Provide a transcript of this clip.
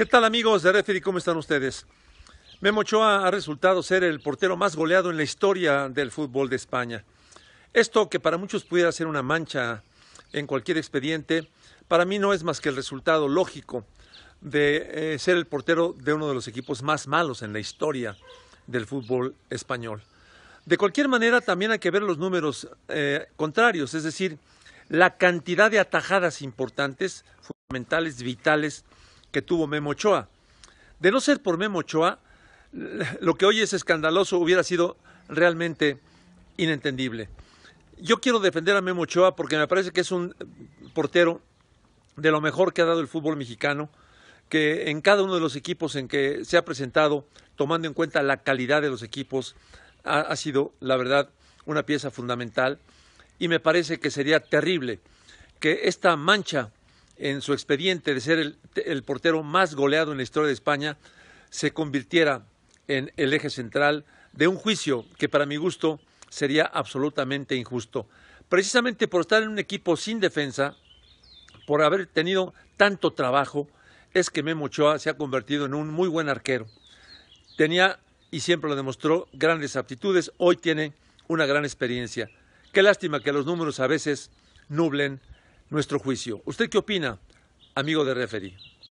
¿Qué tal amigos de Referee? ¿Cómo están ustedes? Memo Ochoa ha resultado ser el portero más goleado en la historia del fútbol de España. Esto que para muchos pudiera ser una mancha en cualquier expediente, para mí no es más que el resultado lógico de eh, ser el portero de uno de los equipos más malos en la historia del fútbol español. De cualquier manera, también hay que ver los números eh, contrarios, es decir, la cantidad de atajadas importantes, fundamentales, vitales, que tuvo Memo Ochoa. De no ser por Memo Ochoa, lo que hoy es escandaloso hubiera sido realmente inentendible. Yo quiero defender a Memo Ochoa porque me parece que es un portero de lo mejor que ha dado el fútbol mexicano, que en cada uno de los equipos en que se ha presentado, tomando en cuenta la calidad de los equipos, ha, ha sido, la verdad, una pieza fundamental. Y me parece que sería terrible que esta mancha en su expediente de ser el, portero más goleado en la historia de España, se convirtiera en el eje central de un juicio que para mi gusto sería absolutamente injusto. Precisamente por estar en un equipo sin defensa, por haber tenido tanto trabajo, es que Memo Ochoa se ha convertido en un muy buen arquero. Tenía, y siempre lo demostró, grandes aptitudes, hoy tiene una gran experiencia. Qué lástima que los números a veces nublen nuestro juicio. ¿Usted qué opina, amigo de referee?